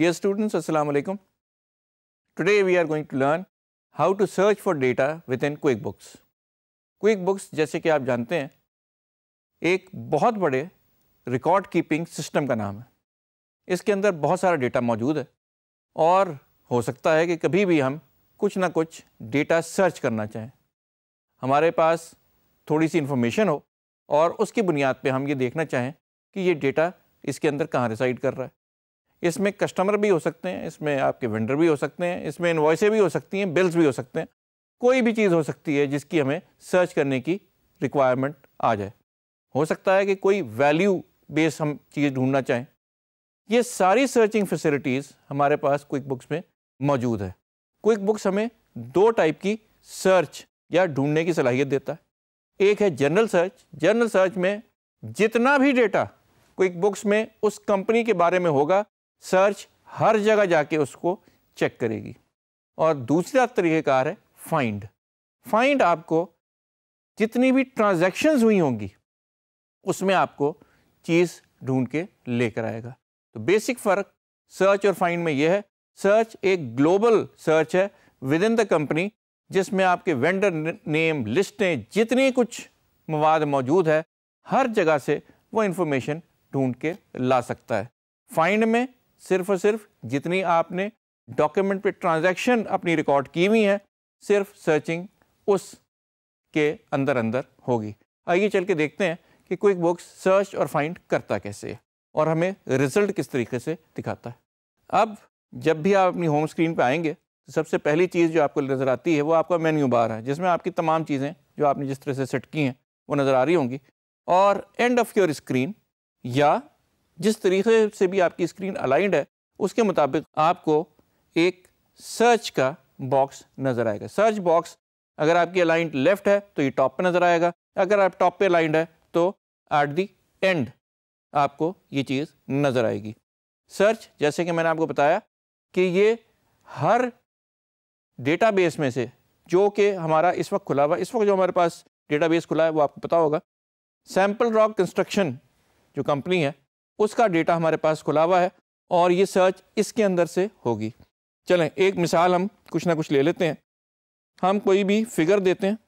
Dear students, Assalamu alaikum. Today we are going to learn how to search for data within QuickBooks. QuickBooks जैसे कि आप जानते हैं एक बहुत बड़े रिकॉर्ड कीपिंग सिस्टम का नाम है इसके अंदर बहुत सारा डेटा मौजूद है और हो सकता है कि कभी भी हम कुछ ना कुछ डेटा सर्च करना चाहें हमारे पास थोड़ी सी इन्फॉर्मेशन हो और उसकी बुनियाद पे हम ये देखना चाहें कि ये डेटा इसके अंदर कहाँ रिसाइड कर रहा है इसमें कस्टमर भी हो सकते हैं इसमें आपके वेंडर भी हो सकते हैं इसमें इन्वॉइसें भी हो सकती हैं बिल्स भी हो सकते हैं कोई भी चीज़ हो सकती है जिसकी हमें सर्च करने की रिक्वायरमेंट आ जाए हो सकता है कि कोई वैल्यू बेस हम चीज़ ढूंढना चाहें ये सारी सर्चिंग फैसिलिटीज़ हमारे पास क्विक बुक्स में मौजूद है क्विक बुक्स हमें दो टाइप की सर्च या ढूंढने की सलाहियत देता है एक है जनरल सर्च जनरल सर्च में जितना भी डेटा क्विक बुक्स में उस कंपनी के बारे में होगा सर्च हर जगह जाके उसको चेक करेगी और दूसरा तरीक़ेकार है फाइंड फाइंड आपको जितनी भी ट्रांजैक्शंस हुई होंगी उसमें आपको चीज़ ढूंढ के लेकर आएगा तो बेसिक फ़र्क सर्च और फाइंड में यह है सर्च एक ग्लोबल सर्च है विद इन द कंपनी जिसमें आपके वेंडर नेम लिस्टें जितनी कुछ मवाद मौजूद है हर जगह से वो इंफॉर्मेशन ढूंढ के ला सकता है फाइंड में सिर्फ और सिर्फ जितनी आपने डॉक्यूमेंट पे ट्रांजैक्शन अपनी रिकॉर्ड की हुई है सिर्फ सर्चिंग उस के अंदर अंदर होगी आइए चल के देखते हैं कि क्विक बुक्स सर्च और फाइंड करता कैसे है और हमें रिजल्ट किस तरीके से दिखाता है अब जब भी आप अपनी होम स्क्रीन पर आएंगे तो सबसे पहली चीज़ जो आपको नज़र आती है वो आपका मेन्यू बार है जिसमें आपकी तमाम चीज़ें जो आपने जिस तरह से सेट की हैं वो नज़र आ रही होंगी और एंड ऑफ योर स्क्रीन या जिस तरीके से भी आपकी स्क्रीन अलाइंड है उसके मुताबिक आपको एक सर्च का बॉक्स नज़र आएगा सर्च बॉक्स अगर आपकी अलाइंड लेफ़्ट है तो ये टॉप पे नज़र आएगा अगर आप टॉप पे अलाइंड है तो एट दी एंड आपको ये चीज़ नज़र आएगी सर्च जैसे कि मैंने आपको बताया कि ये हर डेटाबेस में से जो कि हमारा इस वक्त खुला हुआ इस वक्त जो हमारे पास डेटाबेस खुला है वो आपको पता होगा सैम्पल रॉक कंस्ट्रक्शन जो कंपनी है उसका डेटा हमारे पास खुला हुआ है और ये सर्च इसके अंदर से होगी चलें एक मिसाल हम कुछ ना कुछ ले लेते हैं हम कोई भी फिगर देते हैं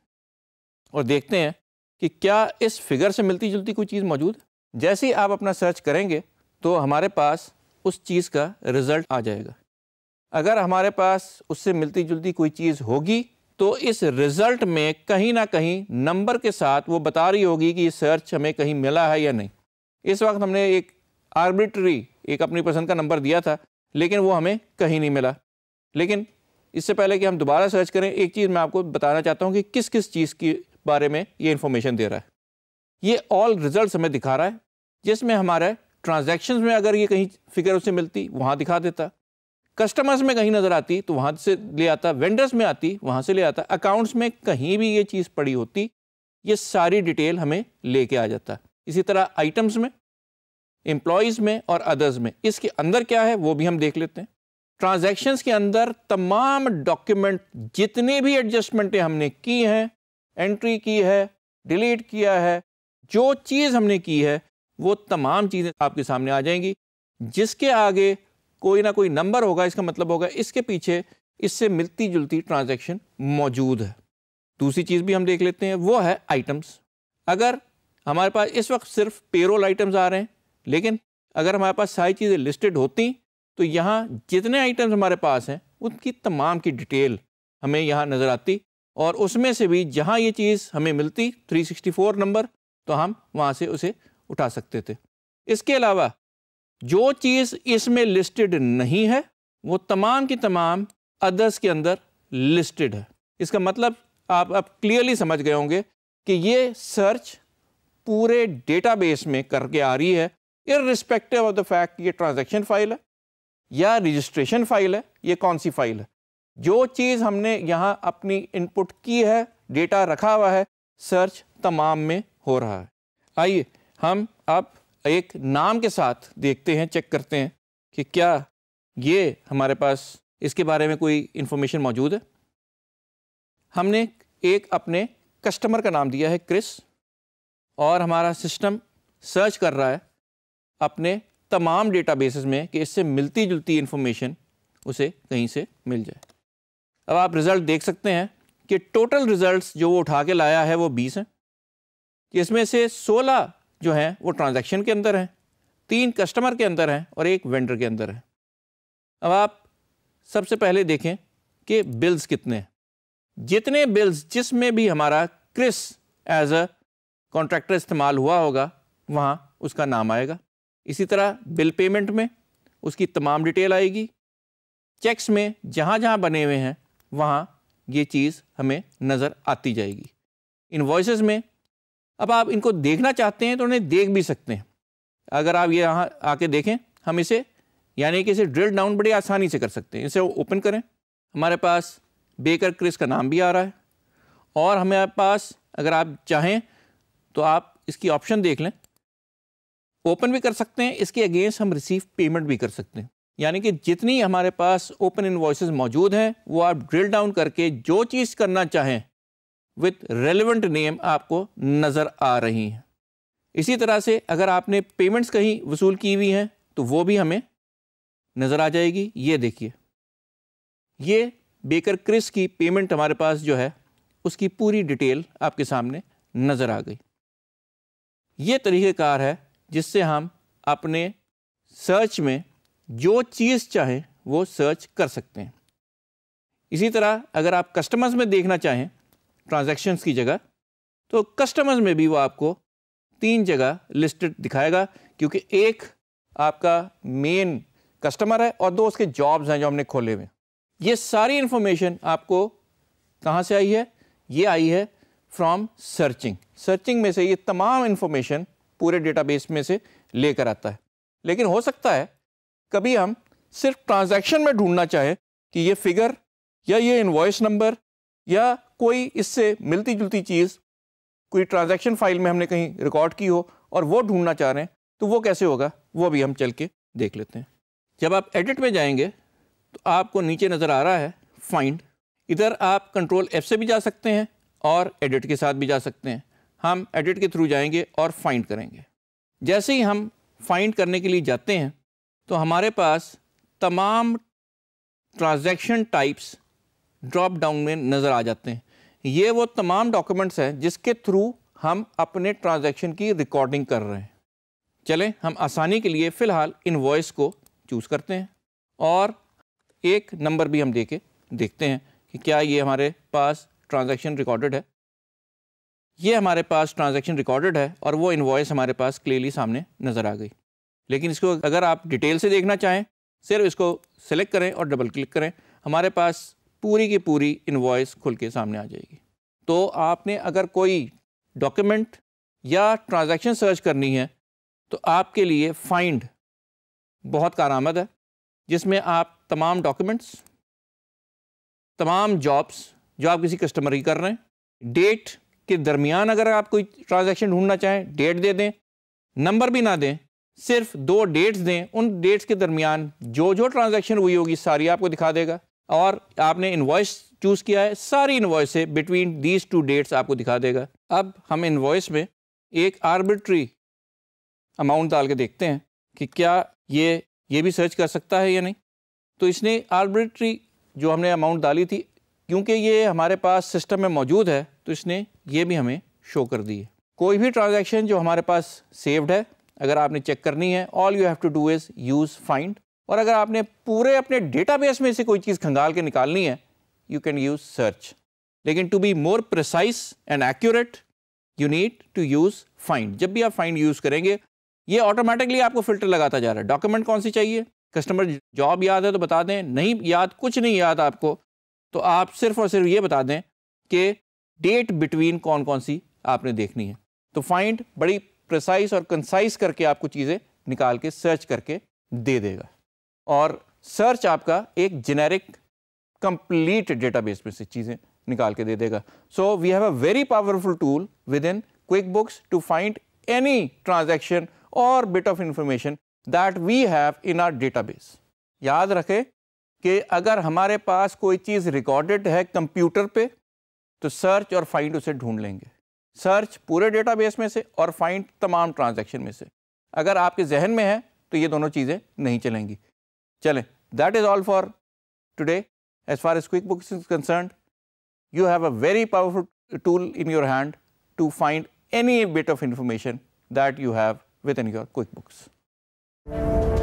और देखते हैं कि क्या इस फिगर से मिलती जुलती कोई चीज़ मौजूद जैसे ही आप अपना सर्च करेंगे तो हमारे पास उस चीज़ का रिज़ल्ट आ जाएगा अगर हमारे पास उससे मिलती जुलती कोई चीज़ होगी तो इस रिज़ल्ट में कहीं ना कहीं नंबर के साथ वो बता रही होगी कि ये सर्च हमें कहीं मिला है या नहीं इस वक्त हमने एक आर्बिट्री एक अपनी पसंद का नंबर दिया था लेकिन वो हमें कहीं नहीं मिला लेकिन इससे पहले कि हम दोबारा सर्च करें एक चीज़ मैं आपको बताना चाहता हूँ कि किस किस चीज़ के बारे में ये इन्फॉर्मेशन दे रहा है ये ऑल रिजल्ट हमें दिखा रहा है जिसमें हमारा ट्रांजेक्शन्स में अगर ये कहीं फिगर उसे मिलती वहाँ दिखा देता कस्टमर्स में कहीं नज़र आती तो वहाँ से ले आता वेंडर्स में आती वहाँ से ले आता अकाउंट्स में कहीं भी ये चीज़ पड़ी होती ये सारी डिटेल हमें लेके आ जाता इसी तरह आइटम्स में एम्प्लॉयज़ में और अदर्स में इसके अंदर क्या है वो भी हम देख लेते हैं ट्रांजैक्शंस के अंदर तमाम डॉक्यूमेंट जितने भी एडजस्टमेंटें हमने की हैं एंट्री की है डिलीट किया है जो चीज़ हमने की है वो तमाम चीज़ें आपके सामने आ जाएंगी जिसके आगे कोई ना कोई नंबर होगा इसका मतलब होगा इसके पीछे इससे मिलती जुलती ट्रांजेक्शन मौजूद है दूसरी चीज़ भी हम देख लेते हैं वो है आइटम्स अगर हमारे पास इस वक्त सिर्फ पेरोल आइटम्स आ रहे हैं लेकिन अगर हमारे पास सारी चीज़ें लिस्टेड होती तो यहाँ जितने आइटम्स हमारे पास हैं उनकी तमाम की डिटेल हमें यहाँ नज़र आती और उसमें से भी जहाँ ये चीज़ हमें मिलती 364 नंबर तो हम वहाँ से उसे उठा सकते थे इसके अलावा जो चीज़ इसमें लिस्टेड नहीं है वो तमाम की तमाम अदर्स के अंदर लिस्टेड है इसका मतलब आप अब क्लियरली समझ गए होंगे कि ये सर्च पूरे डेटाबेस में करके आ रही है इरिस्पेक्टिव ऑफ द फैक्ट ये ट्रांजैक्शन फाइल है या रजिस्ट्रेशन फाइल है ये कौन सी फाइल है जो चीज़ हमने यहाँ अपनी इनपुट की है डेटा रखा हुआ है सर्च तमाम में हो रहा है आइए हम अब एक नाम के साथ देखते हैं चेक करते हैं कि क्या ये हमारे पास इसके बारे में कोई इन्फॉर्मेशन मौजूद है हमने एक अपने कस्टमर का नाम दिया है क्रिस और हमारा सिस्टम सर्च कर रहा है अपने तमाम डेटा बेस में कि इससे मिलती जुलती इन्फॉर्मेशन उसे कहीं से मिल जाए अब आप रिज़ल्ट देख सकते हैं कि टोटल रिज़ल्ट जो वो उठा के लाया है वो बीस हैं इसमें से सोलह जो हैं वो ट्रांजैक्शन के अंदर हैं तीन कस्टमर के अंदर हैं और एक वेंडर के अंदर हैं अब आप सबसे पहले देखें कि बिल्स कितने हैं जितने बिल्स जिसमें भी हमारा क्रिस एज अ कॉन्ट्रैक्टर इस्तेमाल हुआ होगा वहाँ उसका नाम आएगा इसी तरह बिल पेमेंट में उसकी तमाम डिटेल आएगी चेक्स में जहाँ जहाँ बने हुए हैं वहाँ ये चीज़ हमें नज़र आती जाएगी वॉइस में अब आप इनको देखना चाहते हैं तो उन्हें देख भी सकते हैं अगर आप ये यहाँ आके देखें हम इसे यानी कि इसे ड्रिल डाउन बड़ी आसानी से कर सकते हैं इसे ओपन करें हमारे पास बेकर क्रिस का नाम भी आ रहा है और हमारे पास अगर आप चाहें तो आप इसकी ऑप्शन देख लें ओपन भी कर सकते हैं इसके अगेंस्ट हम रिसीव पेमेंट भी कर सकते हैं यानी कि जितनी हमारे पास ओपन इन्वॉइसेस मौजूद हैं वो आप ड्रिल डाउन करके जो चीज़ करना चाहें विथ रेलिवेंट नेम आपको नज़र आ रही हैं इसी तरह से अगर आपने पेमेंट्स कहीं वसूल की हुई हैं तो वो भी हमें नज़र आ जाएगी ये देखिए ये बेकर क्रिस की पेमेंट हमारे पास जो है उसकी पूरी डिटेल आपके सामने नज़र आ गई ये तरीक़ेकार है जिससे हम अपने सर्च में जो चीज़ चाहे वो सर्च कर सकते हैं इसी तरह अगर आप कस्टमर्स में देखना चाहें ट्रांजैक्शंस की जगह तो कस्टमर्स में भी वो आपको तीन जगह लिस्टेड दिखाएगा क्योंकि एक आपका मेन कस्टमर है और दो उसके जॉब्स हैं जो हमने खोले हुए ये सारी इन्फॉर्मेशन आपको कहाँ से आई है ये आई है फ्रॉम सर्चिंग सर्चिंग में से ये तमाम इन्फॉर्मेशन पूरे डेटाबेस में से लेकर आता है लेकिन हो सकता है कभी हम सिर्फ ट्रांजैक्शन में ढूंढना चाहें कि ये फिगर या ये इन्वॉइस नंबर या कोई इससे मिलती जुलती चीज़ कोई ट्रांजैक्शन फाइल में हमने कहीं रिकॉर्ड की हो और वो ढूंढना चाह रहे हैं तो वो कैसे होगा वो भी हम चल के देख लेते हैं जब आप एडिट में जाएंगे तो आपको नीचे नज़र आ रहा है फाइंड इधर आप कंट्रोल एफ से भी जा सकते हैं और एडिट के साथ भी जा सकते हैं हम एडिट के थ्रू जाएंगे और फाइंड करेंगे जैसे ही हम फाइंड करने के लिए जाते हैं तो हमारे पास तमाम ट्रांजैक्शन टाइप्स ड्रॉप डाउन में नज़र आ जाते हैं ये वो तमाम डॉक्यूमेंट्स हैं जिसके थ्रू हम अपने ट्रांजैक्शन की रिकॉर्डिंग कर रहे हैं चलें हम आसानी के लिए फ़िलहाल वॉइस को चूज़ करते हैं और एक नंबर भी हम दे के देखते हैं कि क्या ये हमारे पास ट्रांजेक्शन रिकॉर्डेड है ये हमारे पास ट्रांज़ेक्शन रिकॉर्डेड है और वो इन्वॉइस हमारे पास क्लियरली सामने नज़र आ गई लेकिन इसको अगर आप डिटेल से देखना चाहें सिर्फ इसको सेलेक्ट करें और डबल क्लिक करें हमारे पास पूरी की पूरी इन्वॉइस खुल के सामने आ जाएगी तो आपने अगर कोई डॉक्यूमेंट या ट्रांजैक्शन सर्च करनी है तो आपके लिए फाइंड बहुत कारामद है जिसमें आप तमाम डॉक्यूमेंट्स तमाम जॉब्स जो आप किसी कस्टमर की कर रहे हैं डेट के दरमियान अगर आप कोई ट्रांजेक्शन ढूंढना चाहें डेट दे दें नंबर भी ना दें सिर्फ दो डेट्स दें उन डेट्स के दरमियान जो जो ट्रांजेक्शन हुई होगी सारी आपको दिखा देगा और आपने इन्वॉइस चूज़ किया है सारी invoice between these two dates आपको दिखा देगा अब हम इन्वॉइस में एक आर्बिट्री अमाउंट डाल के देखते हैं कि क्या ये ये भी सर्च कर सकता है या नहीं तो इसने आर्बिट्री जो हमने अमाउंट डाली थी क्योंकि ये हमारे पास सिस्टम में मौजूद है तो इसने ये भी हमें शो कर दी है कोई भी ट्रांजेक्शन जो हमारे पास सेव्ड है अगर आपने चेक करनी है all you have to do is use find और अगर आपने पूरे अपने डेटाबेस में से कोई चीज़ खंगाल के निकालनी है यू कैन यूज़ सर्च लेकिन to be more precise and accurate you need to use find जब भी आप फाइंड यूज़ करेंगे ये ऑटोमेटिकली आपको फिल्टर लगाता जा रहा है डॉक्यूमेंट कौन सी चाहिए कस्टमर जॉब याद है तो बता दें नहीं याद कुछ नहीं याद आपको तो आप सिर्फ और सिर्फ ये बता दें कि डेट बिटवीन कौन कौन सी आपने देखनी है तो फाइंड बड़ी प्रिसाइज और कंसाइज करके आपको चीज़ें निकाल के सर्च करके दे देगा और सर्च आपका एक जेनेरिक कंप्लीट डेटाबेस में से चीज़ें निकाल के दे देगा so we have a very powerful tool within QuickBooks to find any transaction और bit of information that we have in our database याद रखें कि अगर हमारे पास कोई चीज़ रिकॉर्डेड है कंप्यूटर पे तो सर्च और फाइंड उसे ढूंढ लेंगे सर्च पूरे डेटाबेस में से और फाइंड तमाम ट्रांजैक्शन में से अगर आपके जहन में है तो ये दोनों चीज़ें नहीं चलेंगी चलें that is all for today as far as QuickBooks is concern you have a very powerful tool in your hand to find any bit of bit that you have within your quick books